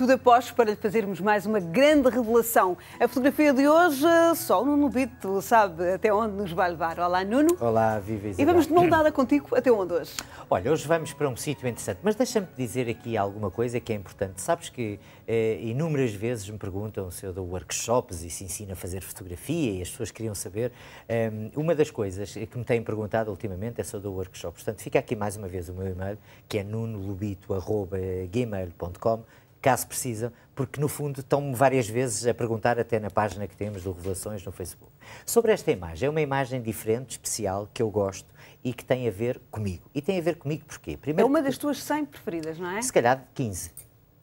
Tudo após para lhe fazermos mais uma grande revelação. A fotografia de hoje, só o Nuno Bito sabe até onde nos vai levar. Olá, Nuno. Olá, Vivi. E vamos de mão dada contigo até onde hoje? Olha, hoje vamos para um sítio interessante, mas deixa-me dizer aqui alguma coisa que é importante. Sabes que eh, inúmeras vezes me perguntam se eu dou workshops e se ensino a fazer fotografia e as pessoas queriam saber. Um, ehm, uma das coisas que me têm perguntado ultimamente é se eu dou workshops. Portanto, fica aqui mais uma vez o meu e-mail, que é nunolubito.gmail.com caso precisa, porque no fundo estão-me várias vezes a perguntar, até na página que temos do Revelações no Facebook. Sobre esta imagem, é uma imagem diferente, especial, que eu gosto e que tem a ver comigo. E tem a ver comigo porquê? Primeiro, é uma das tuas 100 preferidas, não é? Se calhar 15.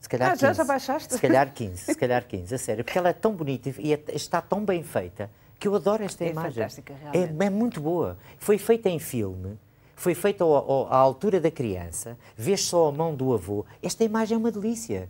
Se calhar ah, 15. já, já baixaste? Se calhar 15, se calhar 15, a sério, porque ela é tão bonita e é, está tão bem feita que eu adoro esta é imagem. Fantástica, é, realmente. É, é muito boa. Foi feita em filme, foi feita ao, ao, à altura da criança, vês só a mão do avô. Esta imagem é uma delícia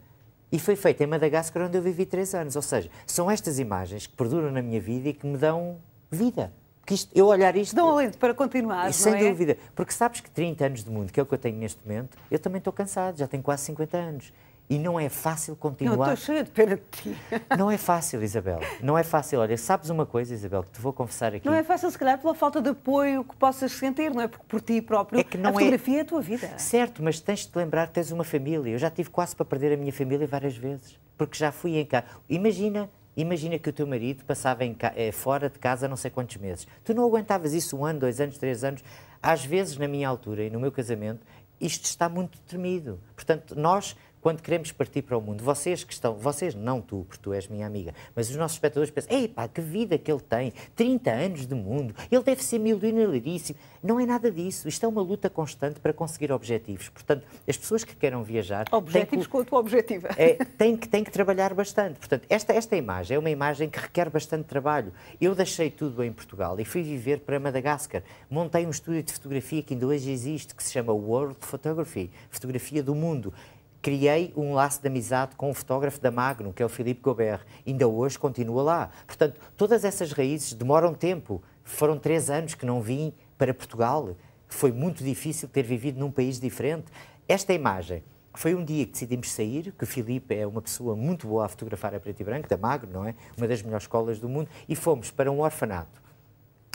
e foi feita em Madagascar, onde eu vivi três anos. Ou seja, são estas imagens que perduram na minha vida e que me dão vida. Que isto, eu olhar isto. Dão alento para continuar. Sem é? dúvida. Porque sabes que 30 anos de mundo, que é o que eu tenho neste momento, eu também estou cansado, já tenho quase 50 anos. E não é fácil continuar. Não, estou cheia de pena de ti. Não é fácil, Isabel. Não é fácil. Olha, sabes uma coisa, Isabel, que te vou confessar aqui. Não é fácil, se calhar, pela falta de apoio que possas sentir, não é? Porque por ti próprio, é que não a é fotografia é... é a tua vida. Certo, mas tens de te lembrar que tens uma família. Eu já tive quase para perder a minha família várias vezes, porque já fui em casa. Imagina Imagina que o teu marido passava ca... Eh, fora de casa não sei quantos meses. Tu não aguentavas isso um ano, dois anos, três anos. Às vezes, na minha altura e no meu casamento, isto está muito temido. Portanto, nós quando queremos partir para o mundo, vocês que estão, vocês não tu, porque tu és minha amiga, mas os nossos espectadores pensam, ei pá, que vida que ele tem, 30 anos de mundo, ele deve ser milionariríssimo. Não é nada disso, isto é uma luta constante para conseguir objetivos. Portanto, as pessoas que queiram viajar... Objetivos que, com a tua objetiva. É, têm, que, têm que trabalhar bastante. Portanto, esta, esta imagem é uma imagem que requer bastante trabalho. Eu deixei tudo em Portugal e fui viver para Madagascar. Montei um estúdio de fotografia que ainda hoje existe, que se chama World Photography, Fotografia do Mundo criei um laço de amizade com um fotógrafo da Magno, que é o Filipe Gobert. Ainda hoje continua lá. Portanto, todas essas raízes demoram tempo. Foram três anos que não vim para Portugal. Foi muito difícil ter vivido num país diferente. Esta imagem foi um dia que decidimos sair, que o Filipe é uma pessoa muito boa a fotografar a preto e branco, da Magno, não é? Uma das melhores escolas do mundo. E fomos para um orfanato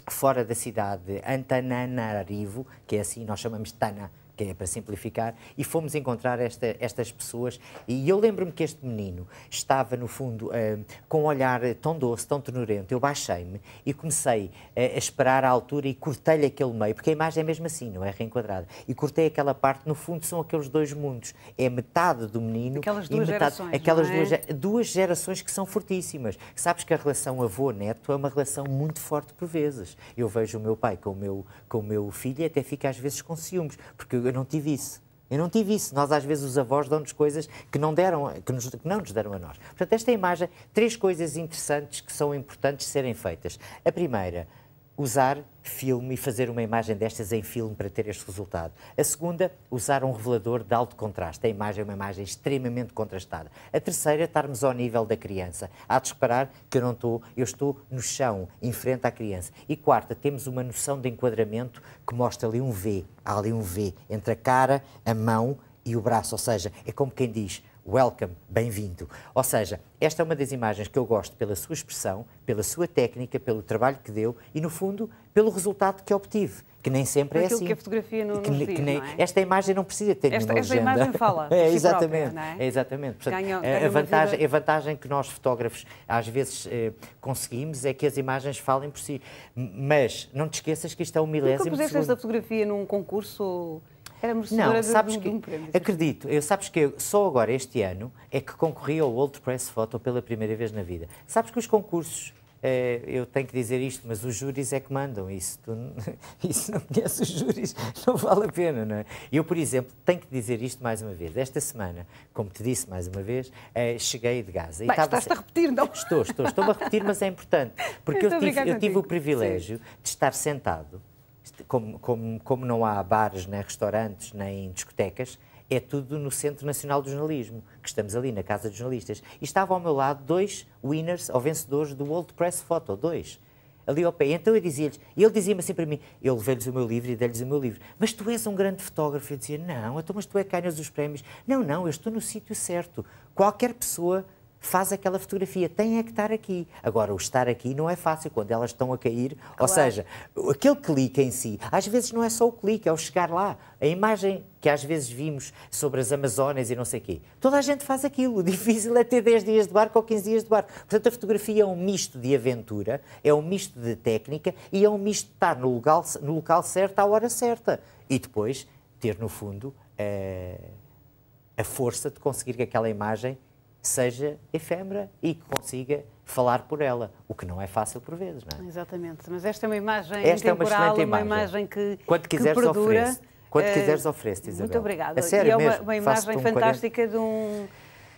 fora da cidade, Antananarivo, que é assim, nós chamamos Tana, que é para simplificar, e fomos encontrar esta, estas pessoas. E eu lembro-me que este menino estava, no fundo, uh, com um olhar tão doce, tão tenorento. Eu baixei-me e comecei uh, a esperar a altura e cortei-lhe aquele meio, porque a imagem é mesmo assim, não é reenquadrada. E cortei aquela parte, no fundo, são aqueles dois mundos. É metade do menino aquelas duas e metade. Gerações, aquelas é? duas, duas gerações que são fortíssimas. Sabes que a relação avô-neto é uma relação muito forte por vezes. Eu vejo o meu pai com o meu, com o meu filho e até fico às vezes com ciúmes, porque eu, não tive isso. Eu não tive isso. Nós, às vezes, os avós dão-nos coisas que não, deram, que, nos, que não nos deram a nós. Portanto, esta imagem, três coisas interessantes que são importantes serem feitas. A primeira, usar filme e fazer uma imagem destas em filme para ter este resultado. A segunda, usar um revelador de alto contraste. A imagem é uma imagem extremamente contrastada. A terceira, estarmos ao nível da criança. Há de esperar que eu não estou, eu estou no chão, em frente à criança. E quarta, temos uma noção de enquadramento que mostra ali um V. Há ali um V entre a cara, a mão e o braço. Ou seja, é como quem diz, welcome, bem-vindo. Ou seja, esta é uma das imagens que eu gosto pela sua expressão, pela sua técnica, pelo trabalho que deu e, no fundo, pelo resultado que obtive, que nem sempre é Aquilo é assim. que a fotografia não, que, nos diz, que nem, não é? Esta imagem não precisa ter esta, nenhuma esta legenda. imagem fala é, si exatamente, própria, é? é? Exatamente. Portanto, a, vantagem, a vantagem que nós fotógrafos às vezes eh, conseguimos é que as imagens falem por si. Mas não te esqueças que isto é um milésimo Nunca puseste esta fotografia num concurso era merecedora não, sabes de, que, de um prémio. Acredito. Eu, sabes que eu, só agora, este ano, é que concorri ao World Press Photo pela primeira vez na vida. Sabes que os concursos eh, eu tenho que dizer isto, mas os júris é que mandam isso. Tu, isso não conhece os júris, não vale a pena, não é? Eu, por exemplo, tenho que dizer isto mais uma vez. Esta semana, como te disse mais uma vez, eh, cheguei de Gaza. Bem, estás-te a repetir, não? Estou, estou, estou a repetir, mas é importante. Porque eu, eu tive, eu tive o privilégio Sim. de estar sentado como, como, como não há bares, nem restaurantes, nem discotecas, é tudo no Centro Nacional do Jornalismo, que estamos ali na Casa dos Jornalistas. E estava ao meu lado dois winners ou vencedores do World Press Photo, dois, ali ao pé. Então eu dizia-lhes, e ele dizia-me assim para mim, eu levei-lhes o meu livro e dei-lhes o meu livro, mas tu és um grande fotógrafo. Eu dizia, não, então mas tu é que ganhas os prémios. Não, não, eu estou no sítio certo. Qualquer pessoa faz aquela fotografia, tem é que estar aqui. Agora, o estar aqui não é fácil quando elas estão a cair, claro. ou seja, aquele clique em si, às vezes não é só o clique, é o chegar lá. A imagem que às vezes vimos sobre as Amazonas e não sei o quê, toda a gente faz aquilo. O difícil é ter 10 dias de barco ou 15 dias de barco. Portanto, a fotografia é um misto de aventura, é um misto de técnica e é um misto de estar no local, no local certo à hora certa. E depois ter, no fundo, a, eh, a força de conseguir que aquela imagem seja efêmera e que consiga falar por ela, o que não é fácil por vezes, não é? Exatamente, mas esta é uma imagem esta é uma, excelente imagem. uma imagem que, Quando quiseres, que perdura. Oferece. Quando uh, quiseres, Isabel. Muito obrigada. e é uma, uma imagem fantástica de um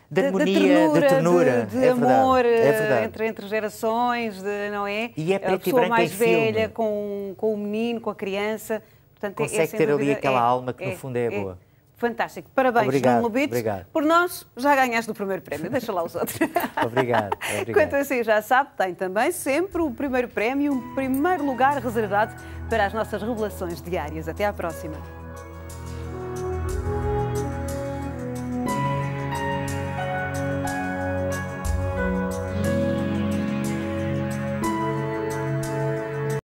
de harmonia, de ternura, de, é de, é amor verdade, é Entre, entre gerações, de, não é? E é preto a pessoa e mais velha com, com o menino, com a criança. Portanto, é Consegue é, ter dúvida, ali aquela alma que no é- fundo é boa. Fantástico. Parabéns, obrigado, Nuno Lubitz. Obrigado. Por nós, já ganhaste o primeiro prémio. Deixa lá os outros. obrigado, obrigado. Quanto assim, já sabe, tem também sempre o primeiro prémio, um primeiro lugar reservado para as nossas revelações diárias. Até à próxima.